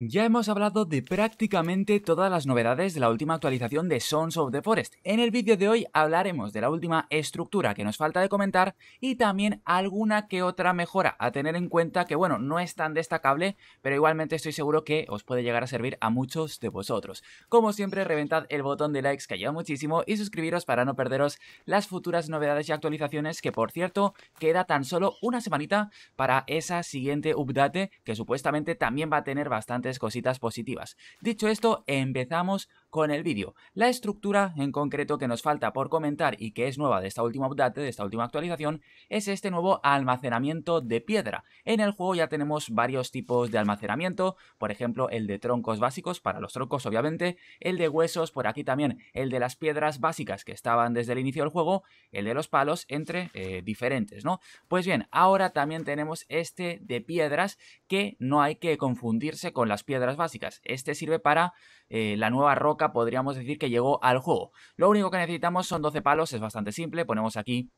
Ya hemos hablado de prácticamente todas las novedades de la última actualización de Sons of the Forest. En el vídeo de hoy hablaremos de la última estructura que nos falta de comentar y también alguna que otra mejora a tener en cuenta que bueno, no es tan destacable, pero igualmente estoy seguro que os puede llegar a servir a muchos de vosotros. Como siempre, reventad el botón de likes que ayuda muchísimo y suscribiros para no perderos las futuras novedades y actualizaciones que por cierto, queda tan solo una semanita para esa siguiente update que supuestamente también va a tener bastante cositas positivas. Dicho esto, empezamos con el vídeo. La estructura en concreto que nos falta por comentar y que es nueva de esta última update, de esta última actualización, es este nuevo almacenamiento de piedra. En el juego ya tenemos varios tipos de almacenamiento, por ejemplo el de troncos básicos, para los troncos obviamente, el de huesos, por aquí también el de las piedras básicas que estaban desde el inicio del juego, el de los palos, entre eh, diferentes, ¿no? Pues bien, ahora también tenemos este de piedras que no hay que confundirse con las piedras básicas. Este sirve para eh, la nueva roca podríamos decir que llegó al juego. Lo único que necesitamos son 12 palos, es bastante simple, ponemos aquí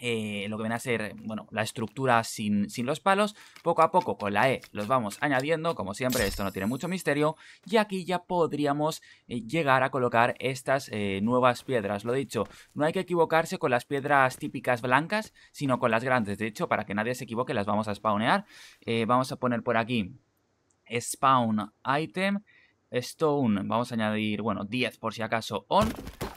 eh, lo que viene a ser, bueno, la estructura sin, sin, los palos. Poco a poco con la E los vamos añadiendo, como siempre esto no tiene mucho misterio. Y aquí ya podríamos eh, llegar a colocar estas eh, nuevas piedras. Lo dicho, no hay que equivocarse con las piedras típicas blancas, sino con las grandes. De hecho, para que nadie se equivoque las vamos a spawnear. vamos a poner por aquí spawn item stone, vamos a añadir, bueno, 10 por si acaso, on.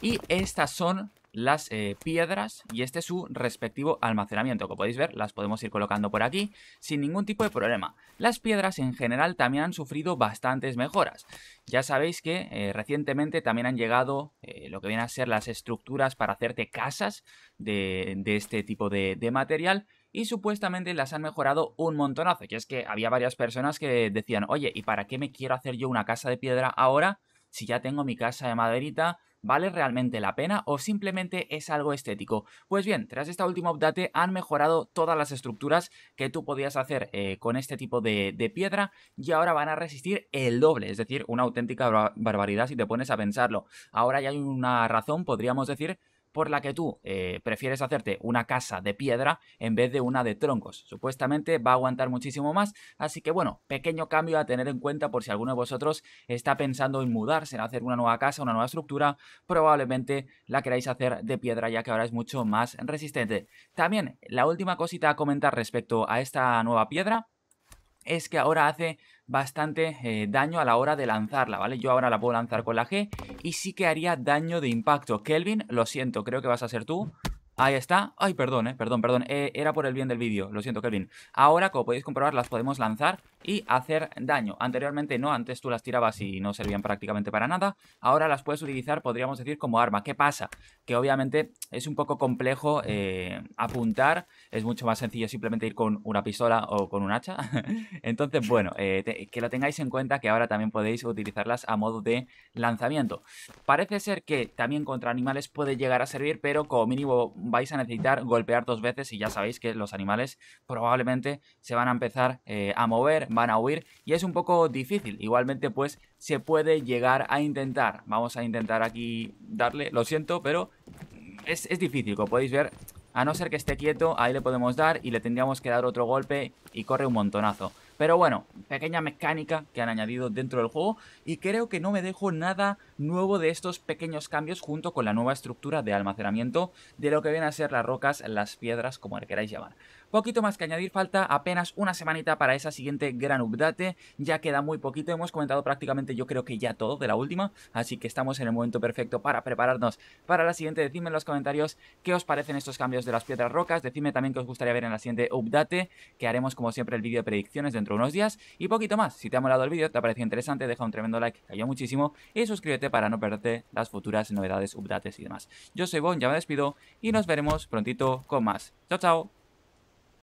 Y estas son las eh, piedras y este es su respectivo almacenamiento. Como podéis ver, las podemos ir colocando por aquí sin ningún tipo de problema. Las piedras en general también han sufrido bastantes mejoras. Ya sabéis que eh, recientemente también han llegado eh, lo que vienen a ser las estructuras para hacerte casas de, este tipo de, de material y supuestamente las han mejorado un montonazo, que es que había varias personas que decían, oye, ¿y para qué me quiero hacer yo una casa de piedra ahora si ya tengo mi casa de maderita? ¿Vale realmente la pena o simplemente es algo estético? Pues bien, tras esta última update han mejorado todas las estructuras que tú podías hacer eh, con este tipo de, de, piedra y ahora van a resistir el doble, es decir, una auténtica barbaridad si te pones a pensarlo. Ahora ya hay una razón, podríamos decir, por la que tú eh, prefieres hacerte una casa de piedra en vez de una de troncos. Supuestamente va a aguantar muchísimo más, así que bueno, pequeño cambio a tener en cuenta por si alguno de vosotros está pensando en mudarse, en hacer una nueva casa, una nueva estructura, probablemente la queráis hacer de piedra ya que ahora es mucho más resistente. También la última cosita a comentar respecto a esta nueva piedra es que ahora hace bastante eh, daño a la hora de lanzarla, ¿vale? Yo ahora la puedo lanzar con la G y sí que haría daño de impacto. Kelvin, lo siento, creo que vas a ser tú. Ahí está. Ay, perdón, eh, perdón, perdón. Eh, era por el bien del vídeo. Lo siento, Kelvin. Ahora, como podéis comprobar, las podemos lanzar y hacer daño. Anteriormente no, antes tú las tirabas y no servían prácticamente para nada. Ahora las puedes utilizar, podríamos decir, como arma. ¿Qué pasa? Que obviamente es un poco complejo eh, apuntar. Es mucho más sencillo simplemente ir con una pistola o con un hacha. Entonces, bueno, eh, que lo tengáis en cuenta que ahora también podéis utilizarlas a modo de lanzamiento. Parece ser que también contra animales puede llegar a servir, pero como mínimo vais a necesitar golpear dos veces y ya sabéis que los animales probablemente se van a empezar eh, a mover, van a huir y es un poco difícil. Igualmente pues se puede llegar a intentar. Vamos a intentar aquí darle, lo siento, pero es, es difícil, como podéis ver. A no ser que esté quieto, ahí le podemos dar y le tendríamos que dar otro golpe y corre un montonazo. Pero bueno, pequeña mecánica que han añadido dentro del juego y creo que no me dejo nada nuevo de estos pequeños cambios junto con la nueva estructura de almacenamiento de lo que vienen a ser las rocas, las piedras, como le queráis llamar. Poquito más que añadir, falta apenas una semanita para esa siguiente gran update, ya queda muy poquito, hemos comentado prácticamente yo creo que ya todo de la última, así que estamos en el momento perfecto para prepararnos para la siguiente, decidme en los comentarios qué os parecen estos cambios de las piedras rocas, decidme también qué os gustaría ver en la siguiente update, que haremos como siempre el vídeo de predicciones dentro de unos días, y poquito más, si te ha molado el vídeo, te ha parecido interesante, deja un tremendo like, que ayuda muchísimo, y suscríbete para no perderte las futuras novedades, updates y demás. Yo soy Bon, ya me despido, y nos veremos prontito con más. Chao, chao.